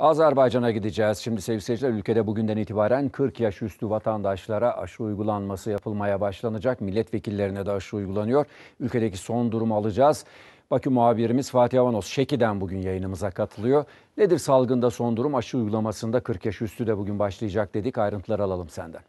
Azerbaycan'a gideceğiz. Şimdi sevgili seyirciler ülkede bugünden itibaren 40 yaş üstü vatandaşlara aşı uygulanması yapılmaya başlanacak. Milletvekillerine de aşı uygulanıyor. Ülkedeki son durumu alacağız. Bakü muhabirimiz Fatih Avanos Şeki'den bugün yayınımıza katılıyor. Nedir salgında son durum? Aşı uygulamasında 40 yaş üstü de bugün başlayacak dedik. Ayrıntılar alalım senden.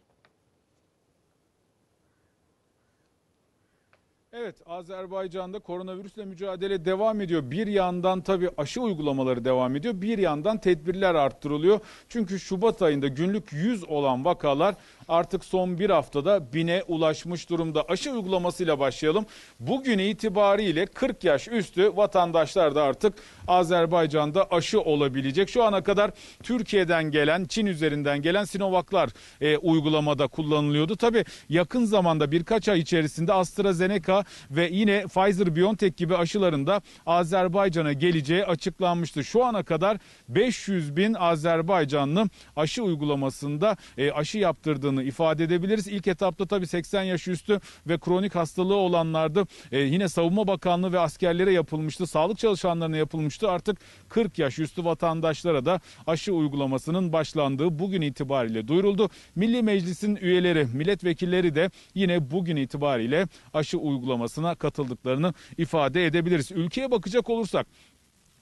Evet Azerbaycan'da koronavirüsle mücadele devam ediyor. Bir yandan tabii aşı uygulamaları devam ediyor. Bir yandan tedbirler arttırılıyor. Çünkü Şubat ayında günlük 100 olan vakalar artık son bir haftada bine ulaşmış durumda. Aşı uygulamasıyla başlayalım. Bugün itibariyle 40 yaş üstü vatandaşlar da artık Azerbaycan'da aşı olabilecek. Şu ana kadar Türkiye'den gelen, Çin üzerinden gelen Sinovaklar e, uygulamada kullanılıyordu. Tabi yakın zamanda birkaç ay içerisinde AstraZeneca ve yine Pfizer-BioNTech gibi aşılarında Azerbaycan'a geleceği açıklanmıştı. Şu ana kadar 500 bin Azerbaycanlı aşı uygulamasında e, aşı yaptırdığını olduğunu ifade edebiliriz. İlk etapta tabii 80 yaş üstü ve kronik hastalığı olanlardı e, yine Savunma Bakanlığı ve askerlere yapılmıştı. Sağlık çalışanlarına yapılmıştı. Artık 40 yaş üstü vatandaşlara da aşı uygulamasının başlandığı bugün itibariyle duyuruldu. Milli Meclis'in üyeleri, milletvekilleri de yine bugün itibariyle aşı uygulamasına katıldıklarını ifade edebiliriz. Ülkeye bakacak olursak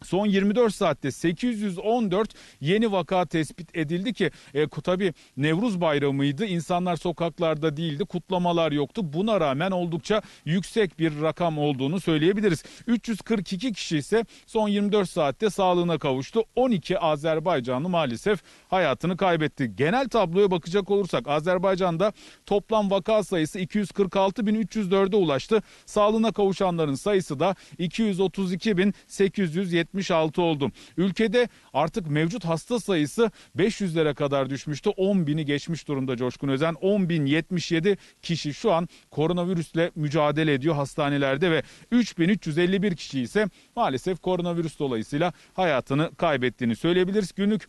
Son 24 saatte 814 yeni vaka tespit edildi ki e, tabi Nevruz bayramıydı. İnsanlar sokaklarda değildi. Kutlamalar yoktu. Buna rağmen oldukça yüksek bir rakam olduğunu söyleyebiliriz. 342 kişi ise son 24 saatte sağlığına kavuştu. 12 Azerbaycanlı maalesef hayatını kaybetti. Genel tabloya bakacak olursak Azerbaycan'da toplam vaka sayısı 246.304'e ulaştı. Sağlığına kavuşanların sayısı da 232.870 76 oldu. Ülkede artık mevcut hasta sayısı 500'lere kadar düşmüştü. 10 bini geçmiş durumda Coşkun Özen. 10 bin 77 kişi şu an koronavirüsle mücadele ediyor hastanelerde ve 3351 kişi ise maalesef koronavirüs dolayısıyla hayatını kaybettiğini söyleyebiliriz. Günlük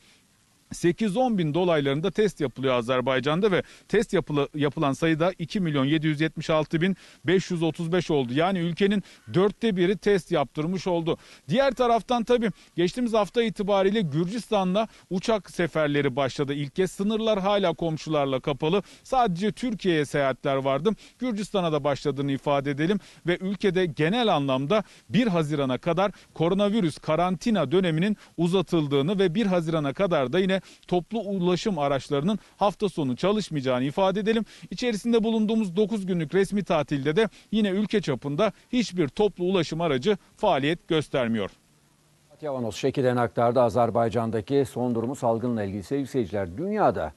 8-10 bin dolaylarında test yapılıyor Azerbaycan'da ve test yapılı, yapılan sayıda 2 milyon 776 bin 535 oldu. Yani ülkenin dörtte biri test yaptırmış oldu. Diğer taraftan tabii geçtiğimiz hafta itibariyle Gürcistan'la uçak seferleri başladı. İlk kez sınırlar hala komşularla kapalı. Sadece Türkiye'ye seyahatler vardı. Gürcistan'a da başladığını ifade edelim ve ülkede genel anlamda 1 Haziran'a kadar koronavirüs karantina döneminin uzatıldığını ve 1 Haziran'a kadar da yine toplu ulaşım araçlarının hafta sonu çalışmayacağını ifade edelim. İçerisinde bulunduğumuz 9 günlük resmi tatilde de yine ülke çapında hiçbir toplu ulaşım aracı faaliyet göstermiyor. Yavanos şekilden aktardı Azerbaycan'daki son durumu salgınla ilgili seyirciler. Dünyada